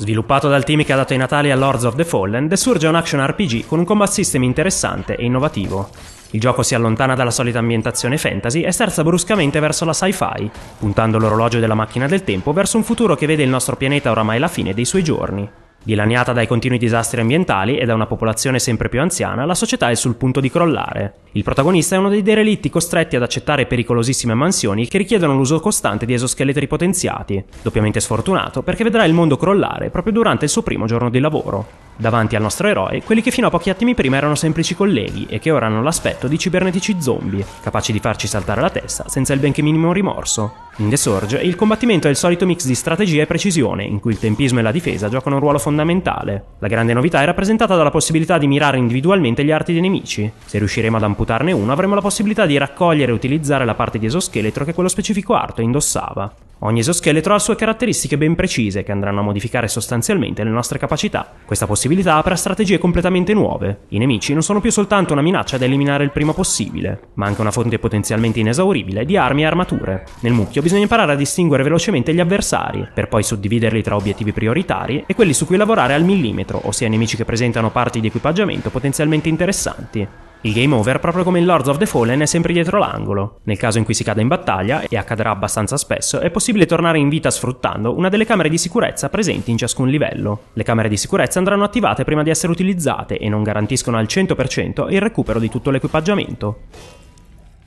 Sviluppato dal team che ha dato i natali a Lords of the Fallen, The Surge un action RPG con un combat system interessante e innovativo. Il gioco si allontana dalla solita ambientazione fantasy e sterza bruscamente verso la sci-fi, puntando l'orologio della macchina del tempo verso un futuro che vede il nostro pianeta oramai la fine dei suoi giorni. Dilaniata dai continui disastri ambientali e da una popolazione sempre più anziana, la società è sul punto di crollare. Il protagonista è uno dei derelitti costretti ad accettare pericolosissime mansioni che richiedono l'uso costante di esoscheletri potenziati, doppiamente sfortunato perché vedrà il mondo crollare proprio durante il suo primo giorno di lavoro davanti al nostro eroe quelli che fino a pochi attimi prima erano semplici colleghi e che ora hanno l'aspetto di cibernetici zombie, capaci di farci saltare la testa senza il benché minimo rimorso. In The Surge il combattimento è il solito mix di strategia e precisione, in cui il tempismo e la difesa giocano un ruolo fondamentale. La grande novità è rappresentata dalla possibilità di mirare individualmente gli arti dei nemici. Se riusciremo ad amputarne uno avremo la possibilità di raccogliere e utilizzare la parte di esoscheletro che quello specifico arto indossava. Ogni esoscheletro ha le sue caratteristiche ben precise che andranno a modificare sostanzialmente le nostre capacità. Questa possibilità apre a strategie completamente nuove. I nemici non sono più soltanto una minaccia da eliminare il prima possibile, ma anche una fonte potenzialmente inesauribile di armi e armature. Nel mucchio bisogna imparare a distinguere velocemente gli avversari, per poi suddividerli tra obiettivi prioritari e quelli su cui lavorare al millimetro, ossia nemici che presentano parti di equipaggiamento potenzialmente interessanti. Il game over, proprio come in Lords of the Fallen, è sempre dietro l'angolo. Nel caso in cui si cada in battaglia, e accadrà abbastanza spesso, è possibile tornare in vita sfruttando una delle camere di sicurezza presenti in ciascun livello. Le camere di sicurezza andranno attivate prima di essere utilizzate e non garantiscono al 100% il recupero di tutto l'equipaggiamento.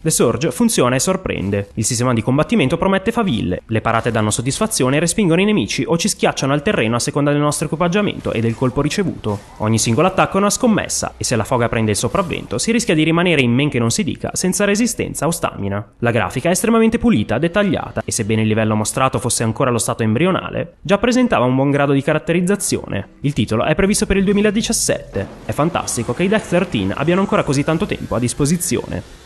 The Surge funziona e sorprende. Il sistema di combattimento promette faville, le parate danno soddisfazione e respingono i nemici o ci schiacciano al terreno a seconda del nostro equipaggiamento e del colpo ricevuto. Ogni singolo attacco è una scommessa e se la foga prende il sopravvento si rischia di rimanere in men che non si dica senza resistenza o stamina. La grafica è estremamente pulita, dettagliata e sebbene il livello mostrato fosse ancora allo stato embrionale, già presentava un buon grado di caratterizzazione. Il titolo è previsto per il 2017. È fantastico che i Death 13 abbiano ancora così tanto tempo a disposizione.